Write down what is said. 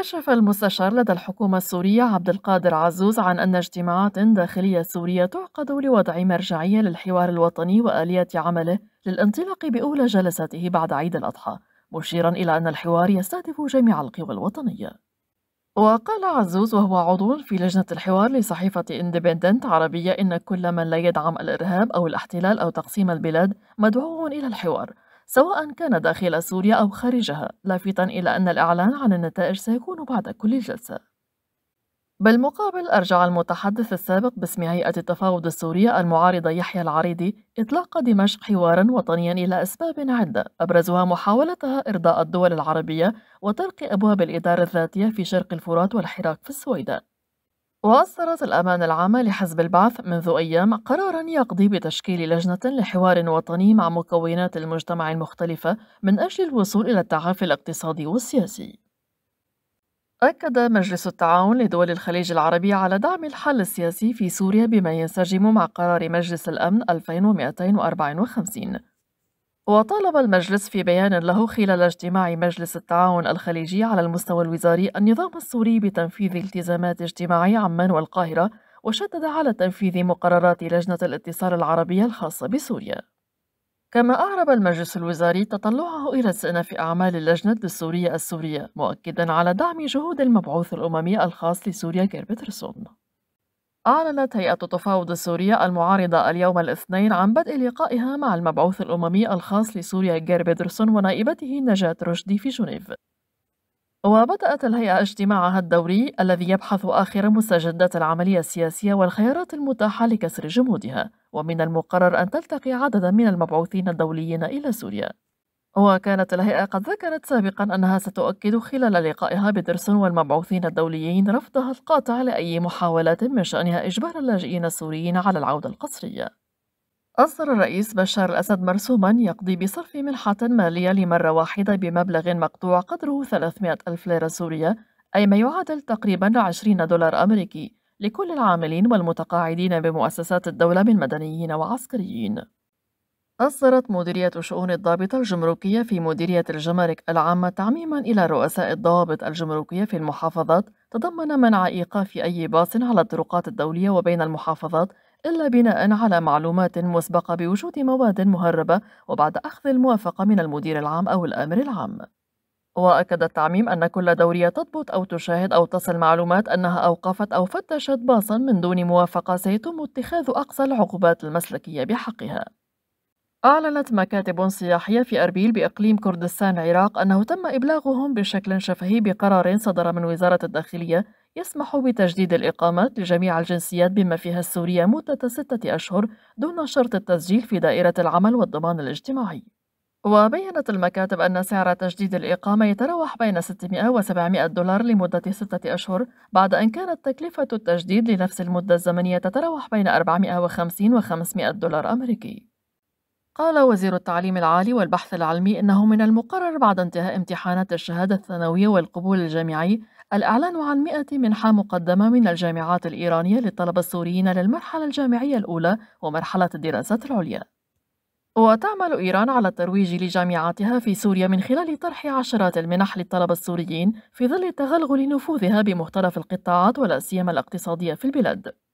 كشف المستشار لدى الحكومة السورية عبد القادر عزوز عن أن اجتماعات داخلية سورية تعقد لوضع مرجعية للحوار الوطني وآليات عمله للانطلاق بأولى جلساته بعد عيد الأضحى، مشيرا إلى أن الحوار يستهدف جميع القوى الوطنية. وقال عزوز وهو عضو في لجنة الحوار لصحيفة اندبندنت عربية إن كل من لا يدعم الإرهاب أو الاحتلال أو تقسيم البلاد مدعو إلى الحوار سواء كان داخل سوريا أو خارجها لافتا إلى أن الإعلان عن النتائج سيكون بعد كل جلسة بالمقابل أرجع المتحدث السابق باسم هيئة التفاوض السورية المعارضة يحيى العريضي إطلاق دمشق حوارا وطنيا إلى أسباب عدة أبرزها محاولتها إرضاء الدول العربية وطرق أبواب الإدارة الذاتية في شرق الفرات والحراك في السويداء وأصدرت الأمانة العامة لحزب البعث منذ أيام قرارا يقضي بتشكيل لجنة لحوار وطني مع مكونات المجتمع المختلفة من أجل الوصول إلى التعافي الاقتصادي والسياسي. أكد مجلس التعاون لدول الخليج العربي على دعم الحل السياسي في سوريا بما ينسجم مع قرار مجلس الأمن 2254 وطالب المجلس في بيان له خلال اجتماع مجلس التعاون الخليجي على المستوى الوزاري النظام السوري بتنفيذ التزامات اجتماعي عمان والقاهرة وشدد على تنفيذ مقررات لجنة الاتصال العربية الخاصة بسوريا كما أعرب المجلس الوزاري تطلعه إلى استئناف أعمال اللجنة السورية السورية مؤكدا على دعم جهود المبعوث الأممي الخاص لسوريا كيربترسون أعلنت هيئة التفاوض السورية المعارضة اليوم الاثنين عن بدء لقائها مع المبعوث الأممي الخاص لسوريا جير بيدرسون ونائبته نجاة رشدي في جنيف وبدأت الهيئة اجتماعها الدوري الذي يبحث آخر مستجدات العملية السياسية والخيارات المتاحة لكسر جمودها ومن المقرر أن تلتقي عددا من المبعوثين الدوليين إلى سوريا وكانت الهيئة قد ذكرت سابقا أنها ستؤكد خلال لقائها بدرسون والمبعوثين الدوليين رفضها القاطع لأي محاولات من شأنها إجبار اللاجئين السوريين على العودة القسرية أصدر الرئيس بشار الأسد مرسوما يقضي بصرف منحة مالية لمرة واحدة بمبلغ مقطوع قدره 300 ألف ليرة سورية أي ما يعادل تقريبا 20 دولار أمريكي لكل العاملين والمتقاعدين بمؤسسات الدولة من مدنيين وعسكريين أصدرت مديرية شؤون الضابطة الجمركية في مديرية الجمارك العامة تعميما إلى رؤساء الضوابط الجمركية في المحافظات تضمن منع إيقاف أي باص على الطرقات الدولية وبين المحافظات إلا بناء على معلومات مسبقة بوجود مواد مهربة وبعد أخذ الموافقة من المدير العام أو الآمر العام. وأكد التعميم أن كل دورية تضبط أو تشاهد أو تصل معلومات أنها أوقفت أو فتشت باصا من دون موافقة سيتم اتخاذ أقصى العقوبات المسلكية بحقها. أعلنت مكاتب سياحية في أربيل بإقليم كردستان العراق أنه تم إبلاغهم بشكل شفهي بقرار صدر من وزارة الداخلية يسمح بتجديد الإقامات لجميع الجنسيات بما فيها السورية مدة ستة أشهر دون شرط التسجيل في دائرة العمل والضمان الاجتماعي. وبينت المكاتب أن سعر تجديد الإقامة يتراوح بين 600 و 700 دولار لمدة ستة أشهر بعد أن كانت تكلفة التجديد لنفس المدة الزمنية تتراوح بين 450 و 500 دولار أمريكي قال وزير التعليم العالي والبحث العلمي إنه من المقرر بعد انتهاء امتحانات الشهادة الثانوية والقبول الجامعي الإعلان عن 100 منحة مقدمة من الجامعات الإيرانية للطلبة السوريين للمرحلة الجامعية الأولى ومرحلة الدراسات العليا. وتعمل إيران على الترويج لجامعاتها في سوريا من خلال طرح عشرات المنح للطلبة السوريين في ظل تغلغل نفوذها بمختلف القطاعات ولا سيما الاقتصادية في البلاد.